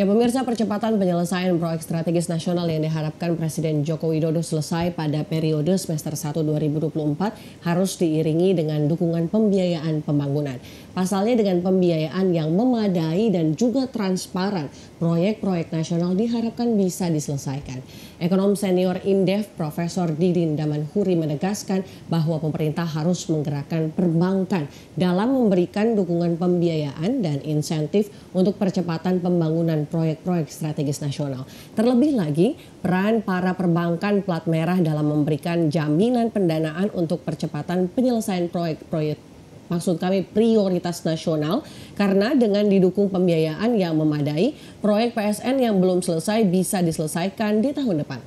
Ya pemirsa percepatan penyelesaian proyek strategis nasional yang diharapkan Presiden Joko Widodo selesai pada periode semester 1 2024 harus diiringi dengan dukungan pembiayaan pembangunan. Pasalnya dengan pembiayaan yang memadai dan juga transparan, proyek-proyek nasional diharapkan bisa diselesaikan. Ekonom senior Indef Profesor Didin Damanhuri menegaskan bahwa pemerintah harus menggerakkan perbankan dalam memberikan dukungan pembiayaan dan insentif untuk percepatan pembangunan proyek-proyek strategis nasional. Terlebih lagi, peran para perbankan plat merah dalam memberikan jaminan pendanaan untuk percepatan penyelesaian proyek-proyek maksud kami prioritas nasional karena dengan didukung pembiayaan yang memadai, proyek PSN yang belum selesai bisa diselesaikan di tahun depan.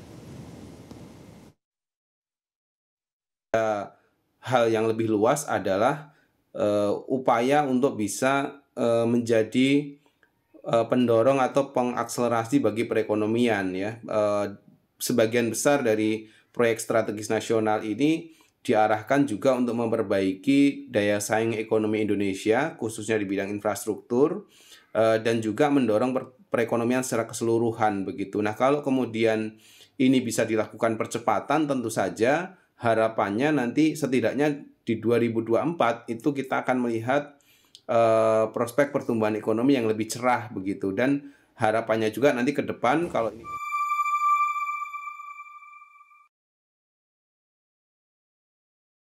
Ya, hal yang lebih luas adalah uh, upaya untuk bisa uh, menjadi Eh, pendorong atau pengakselerasi bagi perekonomian ya. Eh, sebagian besar dari proyek strategis nasional ini diarahkan juga untuk memperbaiki daya saing ekonomi Indonesia khususnya di bidang infrastruktur eh, dan juga mendorong perekonomian secara keseluruhan begitu. Nah, kalau kemudian ini bisa dilakukan percepatan tentu saja harapannya nanti setidaknya di 2024 itu kita akan melihat Eh, prospek pertumbuhan ekonomi yang lebih cerah begitu dan harapannya juga nanti ke depan kalau ini